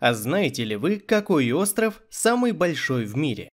А знаете ли вы, какой остров самый большой в мире?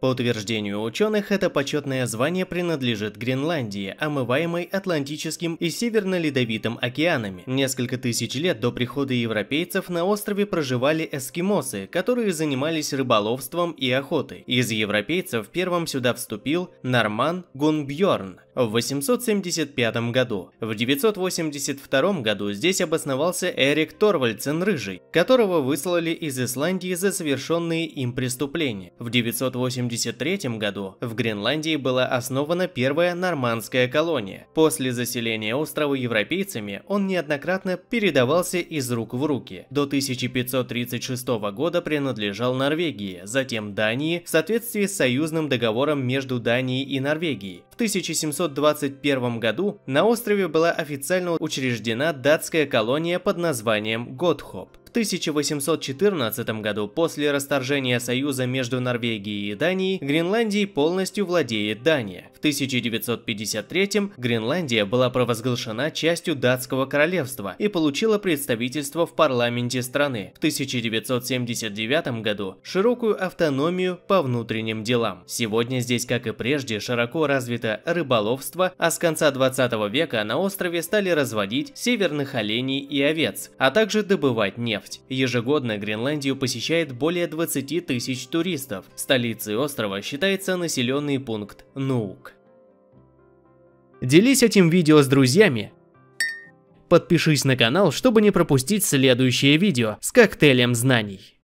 По утверждению ученых, это почетное звание принадлежит Гренландии, омываемой Атлантическим и Северно-Ледовитым океанами. Несколько тысяч лет до прихода европейцев на острове проживали эскимосы, которые занимались рыболовством и охотой. Из европейцев первым сюда вступил Норман Гунбьорн, в 875 году. В 982 году здесь обосновался Эрик Торвальдсен Рыжий, которого выслали из Исландии за совершенные им преступления. В 983 году в Гренландии была основана первая нормандская колония. После заселения острова европейцами он неоднократно передавался из рук в руки. До 1536 года принадлежал Норвегии, затем Дании в соответствии с союзным договором между Данией и Норвегией. 1721 году на острове была официально учреждена датская колония под названием Готхоп. В 1814 году, после расторжения союза между Норвегией и Данией, Гренландией полностью владеет Дания. В 1953 Гренландия была провозглашена частью датского королевства и получила представительство в парламенте страны. В 1979 году широкую автономию по внутренним делам. Сегодня здесь, как и прежде, широко развито рыболовство, а с конца 20 века на острове стали разводить северных оленей и овец, а также добывать нефть нефть. Ежегодно Гренландию посещает более 20 тысяч туристов. Столицей острова считается населенный пункт Нук. Делись этим видео с друзьями. Подпишись на канал, чтобы не пропустить следующее видео с коктейлем знаний.